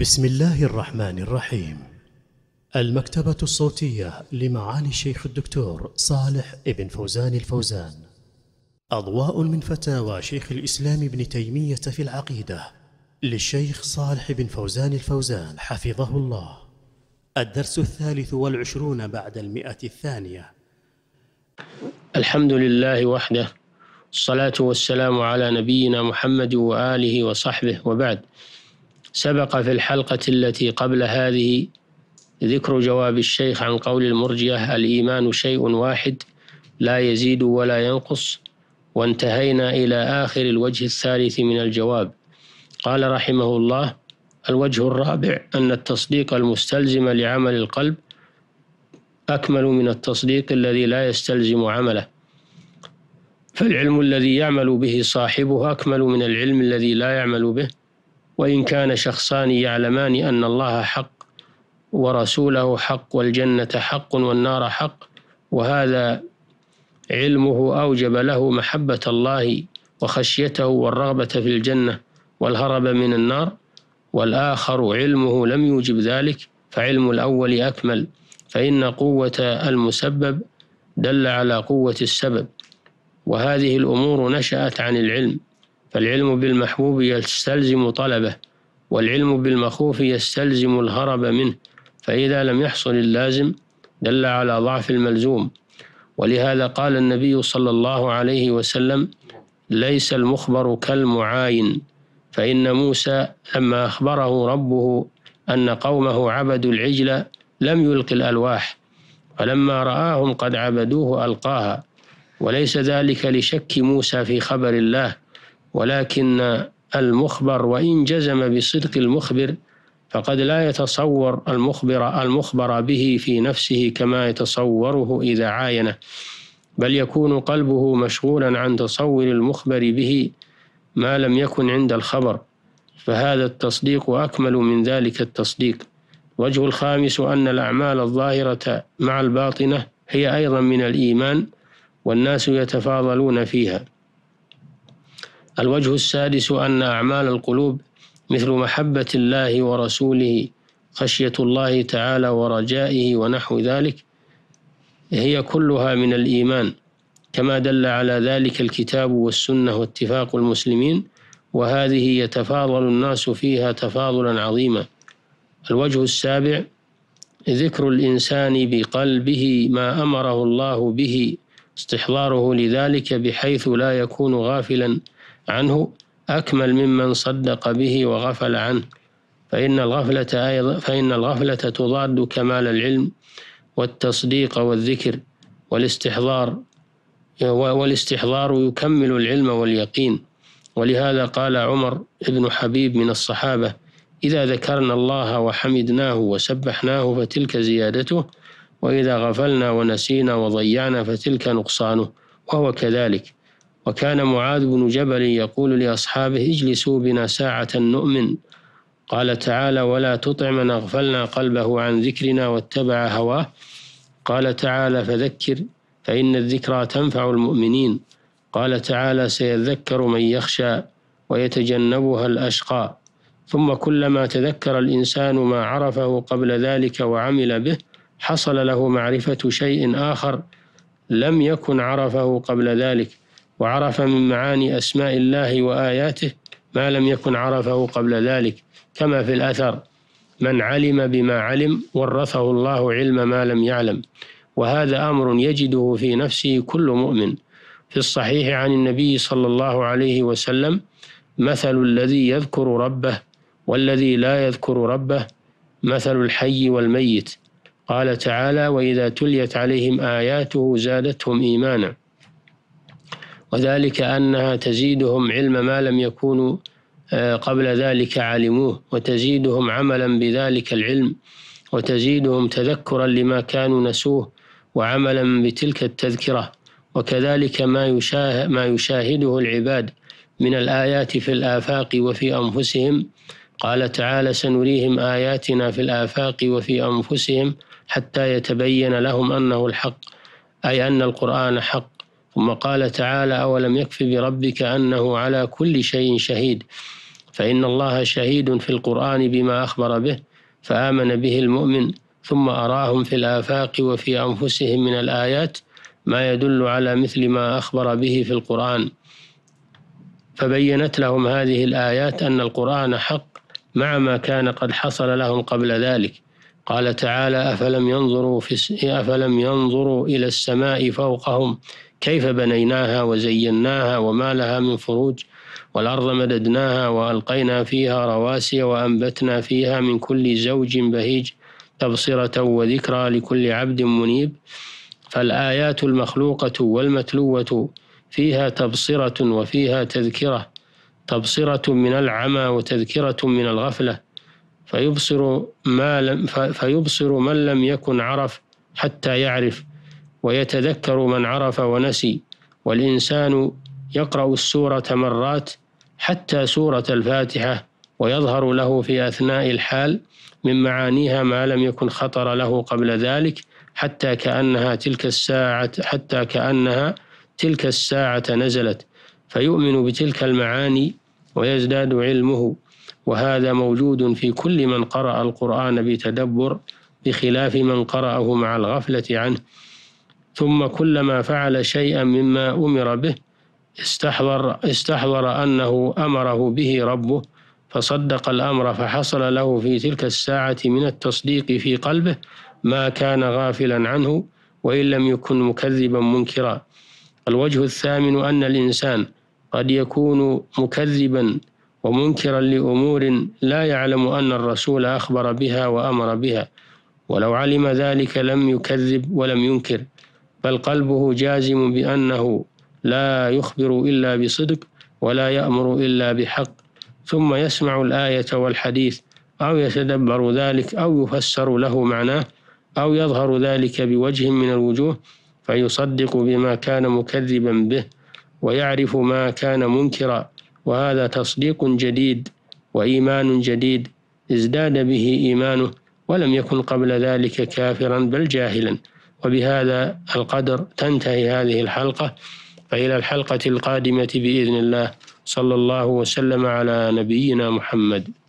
بسم الله الرحمن الرحيم المكتبة الصوتية لمعالي الشيخ الدكتور صالح ابن فوزان الفوزان أضواء من فتاوى شيخ الإسلام ابن تيمية في العقيدة للشيخ صالح بن فوزان الفوزان حفظه الله الدرس الثالث والعشرون بعد المئة الثانية الحمد لله وحده الصلاة والسلام على نبينا محمد وآله وصحبه وبعد سبق في الحلقة التي قبل هذه ذكر جواب الشيخ عن قول المرجية الإيمان شيء واحد لا يزيد ولا ينقص وانتهينا إلى آخر الوجه الثالث من الجواب قال رحمه الله الوجه الرابع أن التصديق المستلزم لعمل القلب أكمل من التصديق الذي لا يستلزم عمله فالعلم الذي يعمل به صاحبه أكمل من العلم الذي لا يعمل به وإن كان شخصان يعلمان أن الله حق ورسوله حق والجنة حق والنار حق وهذا علمه أوجب له محبة الله وخشيته والرغبة في الجنة والهرب من النار والآخر علمه لم يوجب ذلك فعلم الأول أكمل فإن قوة المسبب دل على قوة السبب وهذه الأمور نشأت عن العلم فالعلم بالمحبوب يستلزم طلبه والعلم بالمخوف يستلزم الهرب منه فإذا لم يحصل اللازم دل على ضعف الملزوم ولهذا قال النبي صلى الله عليه وسلم ليس المخبر كالمعاين فإن موسى لما أخبره ربه أن قومه عبدوا العجل لم يلق الألواح فلما رآهم قد عبدوه ألقاها وليس ذلك لشك موسى في خبر الله ولكن المخبر وإن جزم بصدق المخبر فقد لا يتصور المخبر المخبر به في نفسه كما يتصوره إذا عاينه بل يكون قلبه مشغولا عن تصور المخبر به ما لم يكن عند الخبر فهذا التصديق أكمل من ذلك التصديق وجه الخامس أن الأعمال الظاهرة مع الباطنة هي أيضا من الإيمان والناس يتفاضلون فيها الوجه السادس أن أعمال القلوب مثل محبة الله ورسوله خشية الله تعالى ورجائه ونحو ذلك هي كلها من الإيمان كما دل على ذلك الكتاب والسنة واتفاق المسلمين وهذه يتفاضل الناس فيها تفاضلا عظيما الوجه السابع ذكر الإنسان بقلبه ما أمره الله به استحضاره لذلك بحيث لا يكون غافلا عنه أكمل ممن صدق به وغفل عنه فإن الغفلة أيضا فإن الغفلة تضاد كمال العلم والتصديق والذكر والاستحضار والاستحضار يكمل العلم واليقين ولهذا قال عمر بن حبيب من الصحابة إذا ذكرنا الله وحمدناه وسبحناه فتلك زيادته وإذا غفلنا ونسينا وضيعنا فتلك نقصانه وهو كذلك وكان معاذ بن جبل يقول لأصحابه اجلسوا بنا ساعة نؤمن قال تعالى ولا تطع من أغفلنا قلبه عن ذكرنا واتبع هواه قال تعالى فذكر فإن الذكرى تنفع المؤمنين قال تعالى سيذكر من يخشى ويتجنبها الأشقى ثم كلما تذكر الإنسان ما عرفه قبل ذلك وعمل به حصل له معرفة شيء آخر لم يكن عرفه قبل ذلك وعرف من معاني أسماء الله وآياته ما لم يكن عرفه قبل ذلك كما في الأثر من علم بما علم ورثه الله علم ما لم يعلم وهذا أمر يجده في نفسه كل مؤمن في الصحيح عن النبي صلى الله عليه وسلم مثل الذي يذكر ربه والذي لا يذكر ربه مثل الحي والميت قال تعالى وإذا تليت عليهم آياته زادتهم إيمانا وذلك أنها تزيدهم علم ما لم يكونوا آه، قبل ذلك علموه وتزيدهم عملا بذلك العلم وتزيدهم تذكرا لما كانوا نسوه وعملا بتلك التذكرة وكذلك ما, يشاه ما يشاهده العباد من الآيات في الآفاق وفي أنفسهم قال تعالى سنريهم آياتنا في الآفاق وفي أنفسهم حتى يتبين لهم أنه الحق أي أن القرآن حق ثم قال تعالى أولم يكف بربك أنه على كل شيء شهيد فإن الله شهيد في القرآن بما أخبر به فآمن به المؤمن ثم أراهم في الآفاق وفي أنفسهم من الآيات ما يدل على مثل ما أخبر به في القرآن فبينت لهم هذه الآيات أن القرآن حق مع ما كان قد حصل لهم قبل ذلك قال تعالى أفلم ينظروا, في أفلم ينظروا إلى السماء فوقهم كيف بنيناها وزيناها وما لها من فروج والأرض مددناها وألقينا فيها رواسي وأنبتنا فيها من كل زوج بهيج تبصرة وذكرى لكل عبد منيب فالآيات المخلوقة والمتلوة فيها تبصرة وفيها تذكرة تبصرة من العمى وتذكرة من الغفلة فيبصر, ما لم فيبصر من لم يكن عرف حتى يعرف ويتذكر من عرف ونسي والإنسان يقرأ السورة مرات حتى سورة الفاتحة ويظهر له في أثناء الحال من معانيها ما لم يكن خطر له قبل ذلك حتى كأنها تلك الساعة حتى كأنها تلك الساعة نزلت فيؤمن بتلك المعاني ويزداد علمه وهذا موجود في كل من قرأ القرآن بتدبر بخلاف من قرأه مع الغفلة عنه ثم كلما فعل شيئا مما أمر به استحضر, استحضر أنه أمره به ربه فصدق الأمر فحصل له في تلك الساعة من التصديق في قلبه ما كان غافلا عنه وإن لم يكن مكذبا منكرا الوجه الثامن أن الإنسان قد يكون مكذبا ومنكرا لأمور لا يعلم أن الرسول أخبر بها وأمر بها ولو علم ذلك لم يكذب ولم ينكر بل قلبه جازم بأنه لا يخبر إلا بصدق ولا يأمر إلا بحق ثم يسمع الآية والحديث أو يتدبر ذلك أو يفسر له معناه أو يظهر ذلك بوجه من الوجوه فيصدق بما كان مكذبا به ويعرف ما كان منكرا وهذا تصديق جديد وإيمان جديد ازداد به إيمانه ولم يكن قبل ذلك كافرا بل جاهلا وبهذا القدر تنتهي هذه الحلقة فإلى الحلقة القادمة بإذن الله صلى الله وسلم على نبينا محمد